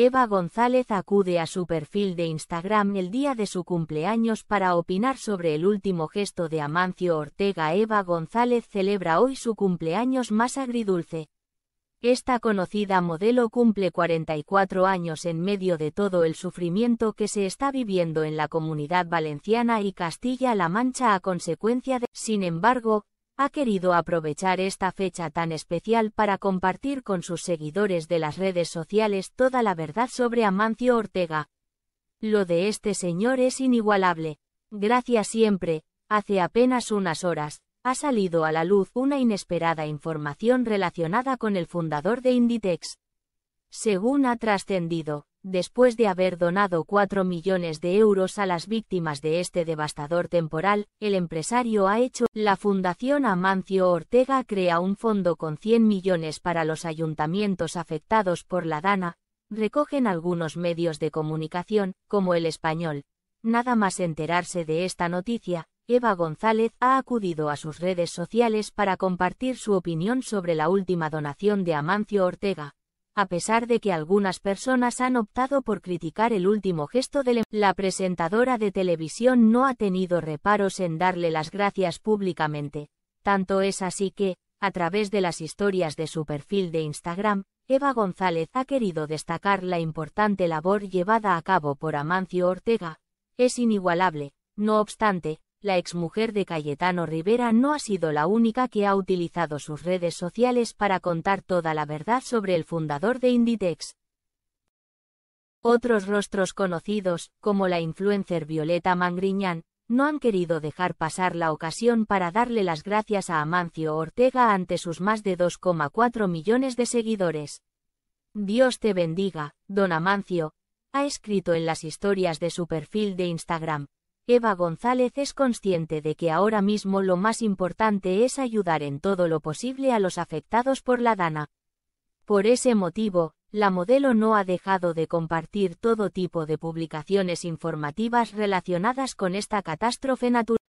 Eva González acude a su perfil de Instagram el día de su cumpleaños para opinar sobre el último gesto de Amancio Ortega. Eva González celebra hoy su cumpleaños más agridulce. Esta conocida modelo cumple 44 años en medio de todo el sufrimiento que se está viviendo en la comunidad valenciana y Castilla-La Mancha a consecuencia de... Sin embargo, ha querido aprovechar esta fecha tan especial para compartir con sus seguidores de las redes sociales toda la verdad sobre Amancio Ortega. Lo de este señor es inigualable. Gracias siempre, hace apenas unas horas, ha salido a la luz una inesperada información relacionada con el fundador de Inditex. Según ha trascendido, después de haber donado 4 millones de euros a las víctimas de este devastador temporal, el empresario ha hecho, la Fundación Amancio Ortega crea un fondo con 100 millones para los ayuntamientos afectados por la dana, recogen algunos medios de comunicación, como el español. Nada más enterarse de esta noticia, Eva González ha acudido a sus redes sociales para compartir su opinión sobre la última donación de Amancio Ortega, a pesar de que algunas personas han optado por criticar el último gesto de la presentadora de televisión no ha tenido reparos en darle las gracias públicamente. Tanto es así que, a través de las historias de su perfil de Instagram, Eva González ha querido destacar la importante labor llevada a cabo por Amancio Ortega. Es inigualable, no obstante, la exmujer de Cayetano Rivera no ha sido la única que ha utilizado sus redes sociales para contar toda la verdad sobre el fundador de Inditex. Otros rostros conocidos, como la influencer Violeta Mangriñán, no han querido dejar pasar la ocasión para darle las gracias a Amancio Ortega ante sus más de 2,4 millones de seguidores. Dios te bendiga, don Amancio, ha escrito en las historias de su perfil de Instagram, Eva González es consciente de que ahora mismo lo más importante es ayudar en todo lo posible a los afectados por la Dana. Por ese motivo, la modelo no ha dejado de compartir todo tipo de publicaciones informativas relacionadas con esta catástrofe natural.